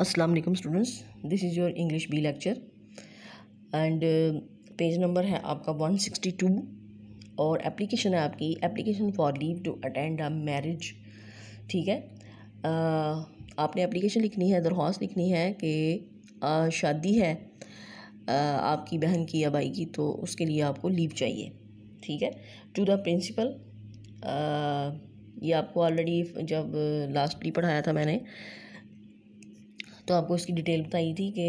Aslam students this is your English B lecture and page number है आपका 162 और application है आपकी application for leave to attend a marriage ठीक है uh, आपने एप्लीकेशन लिखनी है दरख्वास्त लिखनी है कि uh, शादी है uh, आपकी बहन की या भाई की तो उसके लिए आपको लीव चाहिए ठीक है टू द प्रिंसिपल ये आपको ऑलरेडी जब लास्टली uh, पढ़ाया था मैंने तो आपको इसकी डिटेल बताई थी कि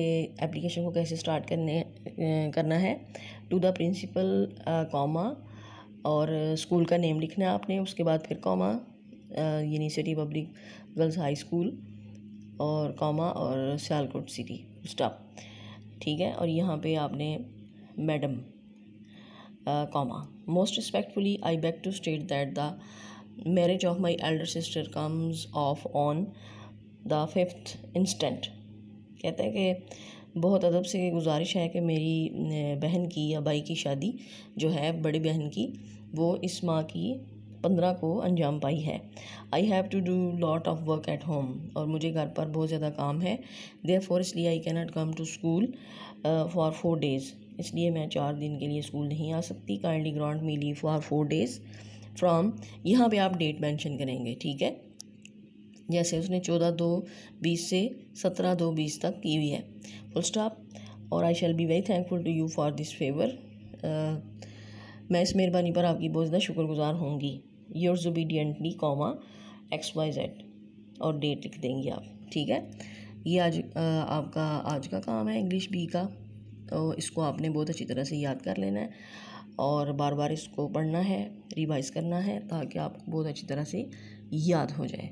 एप्लीकेशन को कैसे स्टार्ट करने करना है टू द प्रिंसिपल कॉमा और स्कूल का नेम लिखना है आपने उसके बाद फिर comma university public girls high school और कॉमा और सियालकोट सिटी स्टॉप ठीक है और यहाँ पे आपने madam comma most respectfully I beg to state that the marriage of my elder sister comes off on the fifth instant कहता है कि बहुत अदब से गुजारिश है कि मेरी बहन की या भाई की शादी जो है बड़ी बहन की वो इस माह की पंद्रह को अंजाम पाई है I have to do lot of work at home और मुझे घर पर बहुत ज़्यादा काम है देर फॉर इसलिए I cannot come to school for four days इसलिए मैं चार दिन के लिए स्कूल नहीं आ सकती kindly grant me leave for four days from यहाँ पे आप डेट मेंशन करेंगे ठीक है जैसे उसने चौदह दो बीस से सत्रह दो बीस तक की हुई है फुल स्टॉप और I shall be very thankful to you for this favour मैं इस मेहरबानी पर आपकी बहुत ज़्यादा शुक्रगुजार होंगी your obediently comma X Y Z और डेट लिख देंगी आप ठीक है ये आज आ, आपका आज का काम है इंग्लिश बी का तो इसको आपने बहुत अच्छी तरह से याद कर लेना है और बार बार इसको पढ़ना है रिवाइज़ करना है ताकि आपको बहुत अच्छी तरह से याद हो जाए